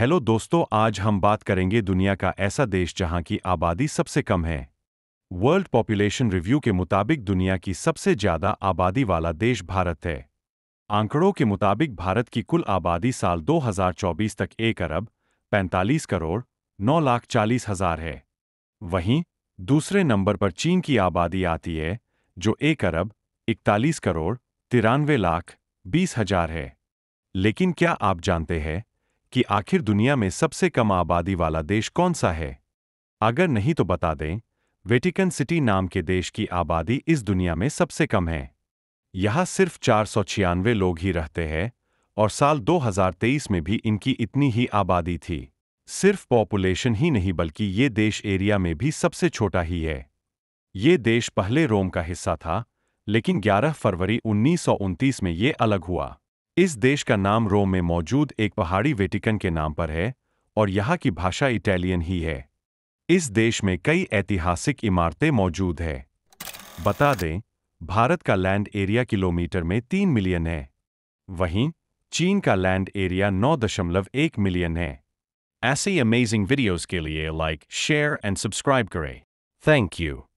hello दोस्तों आज हम बात करेंगे दुनिया का ऐसा देश जहां की आबादी सबसे कम है वर्ल्ड पॉपुलेशन रिव्यू के मुताबिक दुनिया की सबसे ज्यादा आबादी वाला देश भारत है आंकड़ों के मुताबिक भारत की कुल आबादी साल 2024 तक एक अरब 45 करोड़ नौ लाख चालीस हजार है वहीं दूसरे नंबर पर चीन की आबादी आती है जो एक अरब इकतालीस करोड़ तिरानवे लाख बीस हजार है लेकिन क्या आप जानते हैं कि आखिर दुनिया में सबसे कम आबादी वाला देश कौन सा है अगर नहीं तो बता दें वेटिकन सिटी नाम के देश की आबादी इस दुनिया में सबसे कम है यहाँ सिर्फ चार लोग ही रहते हैं और साल 2023 में भी इनकी इतनी ही आबादी थी सिर्फ पॉपुलेशन ही नहीं बल्कि ये देश एरिया में भी सबसे छोटा ही है ये देश पहले रोम का हिस्सा था लेकिन 11 फरवरी उन्नीस में ये अलग हुआ इस देश का नाम रोम में मौजूद एक पहाड़ी वेटिकन के नाम पर है और यहाँ की भाषा इटालियन ही है इस देश में कई ऐतिहासिक इमारतें मौजूद है बता दें भारत का लैंड एरिया किलोमीटर में तीन मिलियन है वहीं चीन का लैंड एरिया नौ दशमलव एक मिलियन है ऐसे अमेजिंग वीडियोस के लिए लाइक शेयर एंड सब्सक्राइब करें थैंक यू